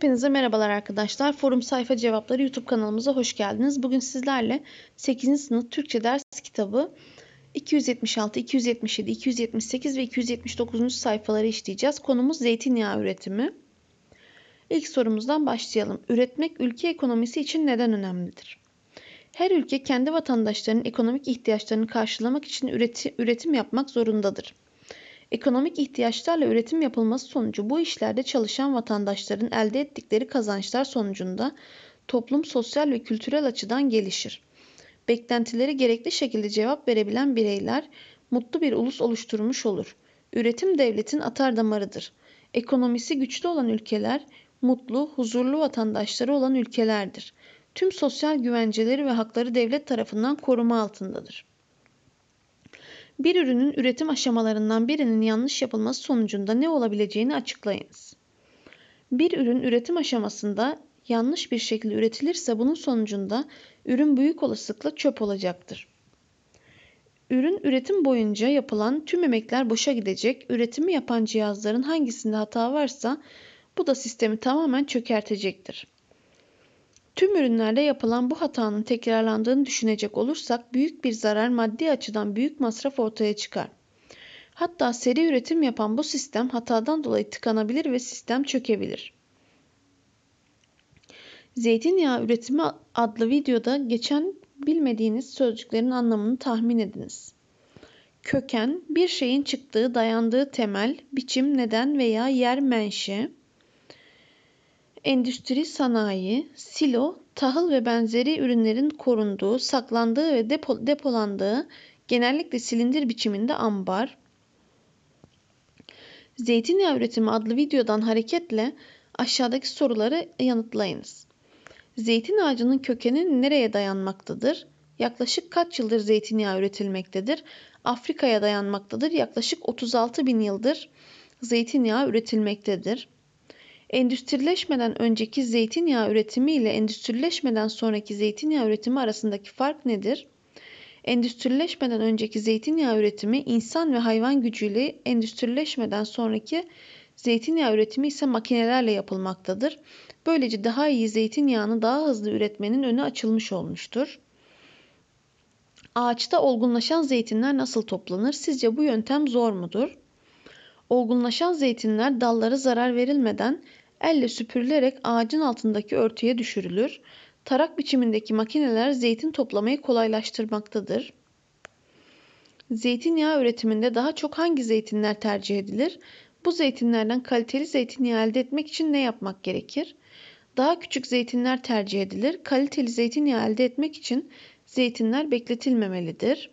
Hepinize merhabalar arkadaşlar. Forum Sayfa Cevapları YouTube kanalımıza hoş geldiniz. Bugün sizlerle 8. sınıf Türkçe ders kitabı 276, 277, 278 ve 279. sayfaları işleyeceğiz. Konumuz zeytinyağı üretimi. İlk sorumuzdan başlayalım. Üretmek ülke ekonomisi için neden önemlidir? Her ülke kendi vatandaşlarının ekonomik ihtiyaçlarını karşılamak için üreti, üretim yapmak zorundadır. Ekonomik ihtiyaçlarla üretim yapılması sonucu bu işlerde çalışan vatandaşların elde ettikleri kazançlar sonucunda toplum sosyal ve kültürel açıdan gelişir. Beklentileri gerekli şekilde cevap verebilen bireyler mutlu bir ulus oluşturmuş olur. Üretim devletin atar damarıdır. Ekonomisi güçlü olan ülkeler mutlu, huzurlu vatandaşları olan ülkelerdir. Tüm sosyal güvenceleri ve hakları devlet tarafından koruma altındadır. Bir ürünün üretim aşamalarından birinin yanlış yapılması sonucunda ne olabileceğini açıklayınız. Bir ürün üretim aşamasında yanlış bir şekilde üretilirse bunun sonucunda ürün büyük olasılıkla çöp olacaktır. Ürün üretim boyunca yapılan tüm emekler boşa gidecek, üretimi yapan cihazların hangisinde hata varsa bu da sistemi tamamen çökertecektir. Tüm ürünlerde yapılan bu hatanın tekrarlandığını düşünecek olursak büyük bir zarar maddi açıdan büyük masraf ortaya çıkar. Hatta seri üretim yapan bu sistem hatadan dolayı tıkanabilir ve sistem çökebilir. Zeytinyağı üretimi adlı videoda geçen bilmediğiniz sözcüklerin anlamını tahmin ediniz. Köken, bir şeyin çıktığı, dayandığı temel, biçim, neden veya yer menşe, endüstri sanayi, silo, tahıl ve benzeri ürünlerin korunduğu, saklandığı ve depo, depolandığı genellikle silindir biçiminde ambar. Zeytinyağı üretimi adlı videodan hareketle aşağıdaki soruları yanıtlayınız. Zeytin ağacının kökeni nereye dayanmaktadır? Yaklaşık kaç yıldır zeytinyağı üretilmektedir? Afrika'ya dayanmaktadır. Yaklaşık 36 bin yıldır zeytinyağı üretilmektedir. Endüstrileşmeden önceki zeytinyağı üretimi ile endüstrileşmeden sonraki zeytinyağı üretimi arasındaki fark nedir? Endüstrileşmeden önceki zeytinyağı üretimi insan ve hayvan gücüyle, endüstrileşmeden sonraki zeytinyağı üretimi ise makinelerle yapılmaktadır. Böylece daha iyi zeytinyağını daha hızlı üretmenin önü açılmış olmuştur. Ağaçta olgunlaşan zeytinler nasıl toplanır? Sizce bu yöntem zor mudur? Olgunlaşan zeytinler dallara zarar verilmeden elle süpürülerek ağacın altındaki örtüye düşürülür. Tarak biçimindeki makineler zeytin toplamayı kolaylaştırmaktadır. Zeytinyağı üretiminde daha çok hangi zeytinler tercih edilir? Bu zeytinlerden kaliteli zeytinyağı elde etmek için ne yapmak gerekir? Daha küçük zeytinler tercih edilir. Kaliteli zeytinyağı elde etmek için zeytinler bekletilmemelidir.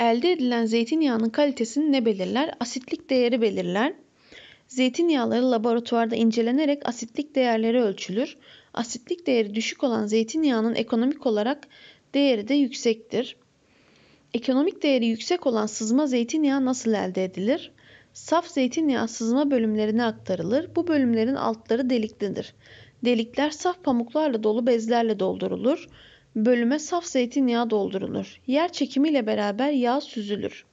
Elde edilen zeytinyağının kalitesini ne belirler? Asitlik değeri belirler. Zeytinyağları laboratuvarda incelenerek asitlik değerleri ölçülür. Asitlik değeri düşük olan zeytinyağının ekonomik olarak değeri de yüksektir. Ekonomik değeri yüksek olan sızma zeytinyağı nasıl elde edilir? Saf zeytinyağı sızma bölümlerine aktarılır. Bu bölümlerin altları deliklidir. Delikler saf pamuklarla dolu bezlerle doldurulur. Bölüme saf zeytinyağı doldurulur. Yer çekimiyle beraber yağ süzülür.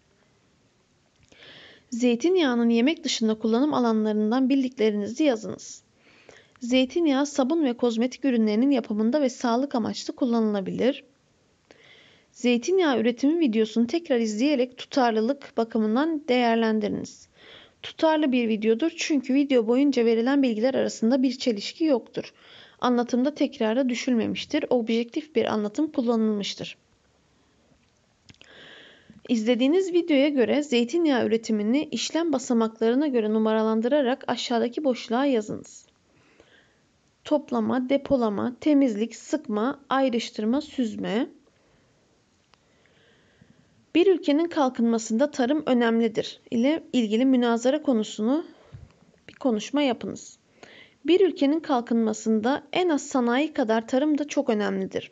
Zeytinyağının yemek dışında kullanım alanlarından bildiklerinizi yazınız. Zeytinyağı sabun ve kozmetik ürünlerinin yapımında ve sağlık amaçlı kullanılabilir. Zeytinyağı üretimi videosunu tekrar izleyerek tutarlılık bakımından değerlendiriniz. Tutarlı bir videodur çünkü video boyunca verilen bilgiler arasında bir çelişki yoktur. Anlatımda tekrara düşülmemiştir, objektif bir anlatım kullanılmıştır. İzlediğiniz videoya göre zeytinyağı üretimini işlem basamaklarına göre numaralandırarak aşağıdaki boşluğa yazınız. Toplama, depolama, temizlik, sıkma, ayrıştırma, süzme. Bir ülkenin kalkınmasında tarım önemlidir ile ilgili münazara konusunu bir konuşma yapınız. Bir ülkenin kalkınmasında en az sanayi kadar tarım da çok önemlidir.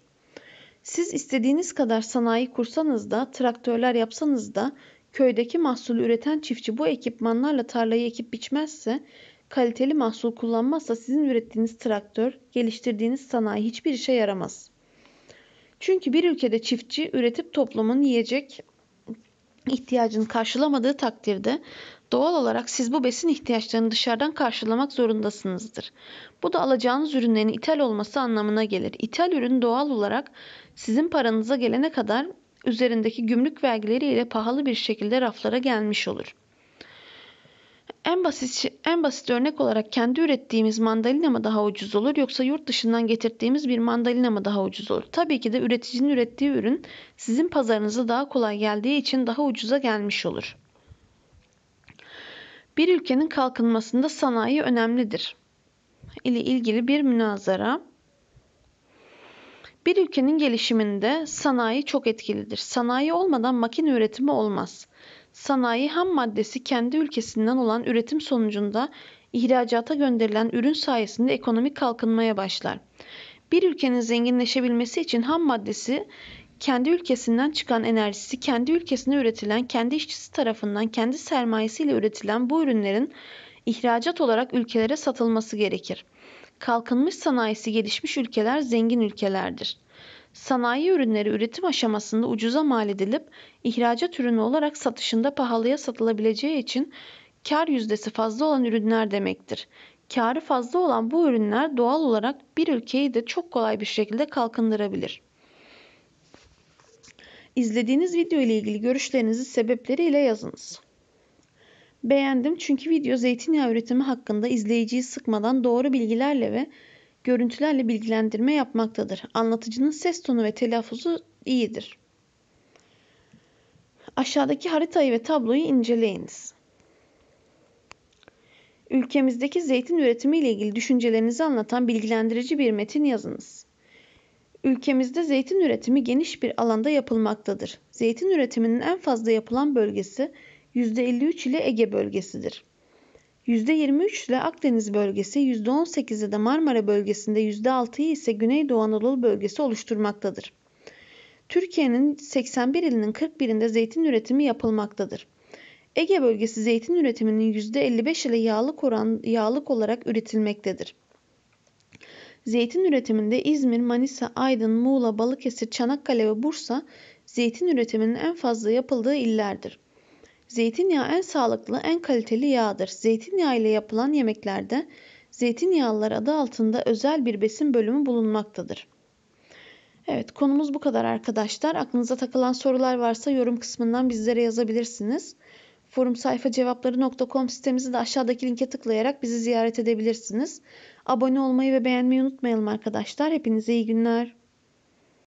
Siz istediğiniz kadar sanayi kursanız da, traktörler yapsanız da köydeki mahsulü üreten çiftçi bu ekipmanlarla tarlayı ekip biçmezse, kaliteli mahsul kullanmazsa sizin ürettiğiniz traktör, geliştirdiğiniz sanayi hiçbir işe yaramaz. Çünkü bir ülkede çiftçi üretip toplumun yiyecek ihtiyacını karşılamadığı takdirde doğal olarak siz bu besin ihtiyaçlarını dışarıdan karşılamak zorundasınızdır. Bu da alacağınız ürünlerin ithal olması anlamına gelir. İthal ürün doğal olarak sizin paranıza gelene kadar üzerindeki gümrük vergileriyle pahalı bir şekilde raflara gelmiş olur. En basit en basit örnek olarak kendi ürettiğimiz mandalina mı daha ucuz olur yoksa yurt dışından getirdiğimiz bir mandalina mı daha ucuz olur? Tabii ki de üreticinin ürettiği ürün sizin pazarınıza daha kolay geldiği için daha ucuza gelmiş olur. Bir ülkenin kalkınmasında sanayi önemlidir ile ilgili bir münazara. Bir ülkenin gelişiminde sanayi çok etkilidir. Sanayi olmadan makine üretimi olmaz. Sanayi ham maddesi kendi ülkesinden olan üretim sonucunda ihracata gönderilen ürün sayesinde ekonomik kalkınmaya başlar. Bir ülkenin zenginleşebilmesi için ham maddesi kendi ülkesinden çıkan enerjisi kendi ülkesinde üretilen, kendi işçisi tarafından kendi sermayesiyle üretilen bu ürünlerin ihracat olarak ülkelere satılması gerekir. Kalkınmış sanayisi gelişmiş ülkeler zengin ülkelerdir. Sanayi ürünleri üretim aşamasında ucuza mal edilip ihracat ürünü olarak satışında pahalıya satılabileceği için kar yüzdesi fazla olan ürünler demektir. Karı fazla olan bu ürünler doğal olarak bir ülkeyi de çok kolay bir şekilde kalkındırabilir. İzlediğiniz video ile ilgili görüşlerinizi sebepleriyle yazınız. Beğendim çünkü video zeytinyağı üretimi hakkında izleyiciyi sıkmadan doğru bilgilerle ve görüntülerle bilgilendirme yapmaktadır. Anlatıcının ses tonu ve telaffuzu iyidir. Aşağıdaki haritayı ve tabloyu inceleyiniz. Ülkemizdeki zeytin üretimi ile ilgili düşüncelerinizi anlatan bilgilendirici bir metin yazınız. Ülkemizde zeytin üretimi geniş bir alanda yapılmaktadır. Zeytin üretiminin en fazla yapılan bölgesi %53 ile Ege bölgesidir. %23 ile Akdeniz bölgesi, %18'i de Marmara bölgesinde, %6'yı ise Güneydoğu Anadolu bölgesi oluşturmaktadır. Türkiye'nin 81 ilinin 41'inde zeytin üretimi yapılmaktadır. Ege bölgesi zeytin üretiminin %55 ile yağlık, oran, yağlık olarak üretilmektedir. Zeytin üretiminde İzmir, Manisa, Aydın, Muğla, Balıkesir, Çanakkale ve Bursa zeytin üretiminin en fazla yapıldığı illerdir. Zeytinyağı en sağlıklı, en kaliteli yağdır. Zeytinyağı ile yapılan yemeklerde zeytinyağlılar adı altında özel bir besin bölümü bulunmaktadır. Evet konumuz bu kadar arkadaşlar. Aklınıza takılan sorular varsa yorum kısmından bizlere yazabilirsiniz. Forum sayfa cevapları.com sitemizi de aşağıdaki linke tıklayarak bizi ziyaret edebilirsiniz. Abone olmayı ve beğenmeyi unutmayalım arkadaşlar. Hepinize iyi günler.